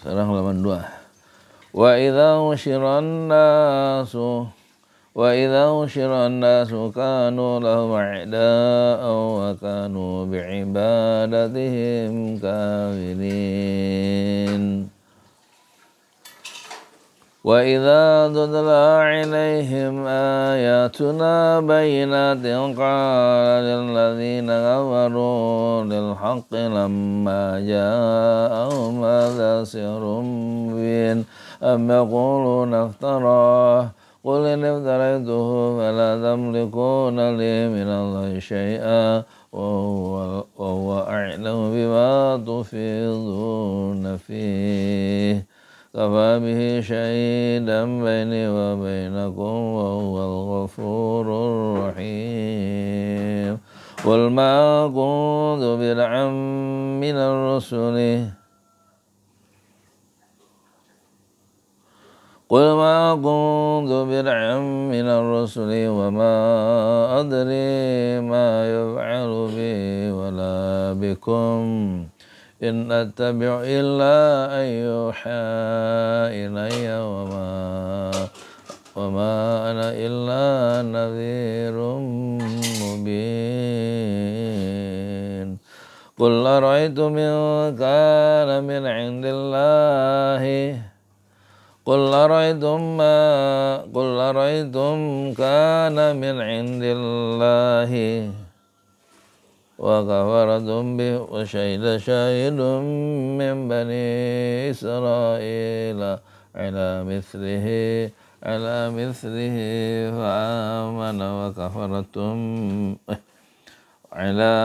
Sekarang halaman 2. Wa idza usyiran nasu wa idza usyiran nasu kanu lahum i'da'a wa kanu bi'ibadatihim kafirin. وإذا تتلى عليهم آياتنا بينات قال للذين كفروا للحق لما جاءهم هذا سحر مبين أم يقولون افتراه قل إن افتريته فلا تملكون لي من الله شيئا وهو, وهو أعلم بما تفيضون فيه كفى به شهيدا بيني وبينكم وهو الغفور الرحيم قل ما كنت بدعا من الرسل قل ما كنت بدعا من الرسل وما أدري ما يفعل بي ولا بكم إن أتبع إلا أن يوحى إلي وما وما أنا إلا نذير مبين قل أرأيتم إن كان من عند الله قل أرأيتم ما قل أرأيتم كان من عند الله وغفر ذنبي وشهد شاهد من بني إسرائيل على مثله على مثله فآمن وكفرتم على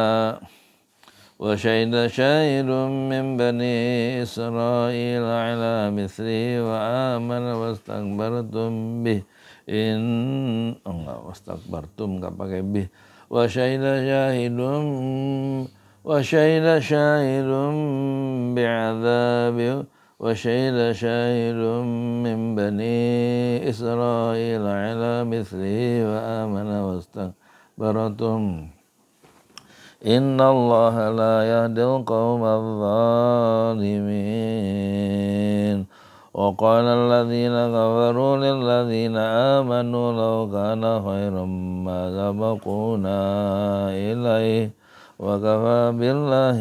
وشهد شاهد من بني إسرائيل على مثله وآمن واستكبرتم به إن الله واستكبرتم كما به وشهد شاهد وشهد شاهد بعذاب وشهد شاهد من بني إسرائيل على مثله وآمن واستكبرتم إن الله لا يهدي القوم الظالمين وقال الذين كفروا للذين آمنوا لو كان خيرا ما سبقونا إليه وكفى بالله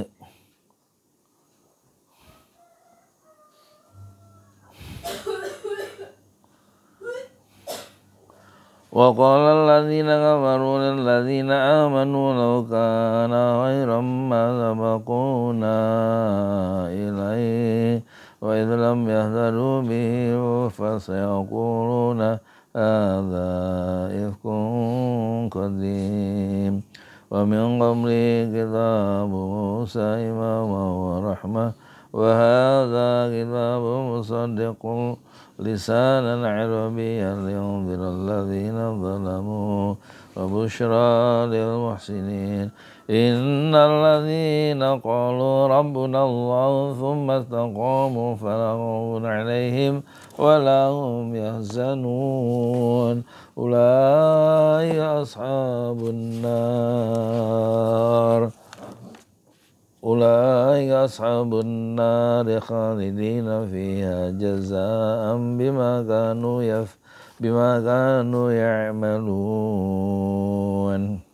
وقال الذين كفروا للذين آمنوا لو كان خيرا ما سبقونا إليه وإذ لم يهتدوا به فسيقولون هذا إفك قديم ومن قبله كتاب موسى إماما ورحمة وهذا كتاب مصدق لسانا عربيا لينذر الذين ظلموا وبشرى للمحسنين إن الذين قالوا ربنا الله ثم استقاموا فلا خوف عليهم ولا هم يحزنون أولئك أصحاب النار أولئك أصحاب النار خالدين فيها جزاء بما كانوا يفعلون bima kanu ya'malun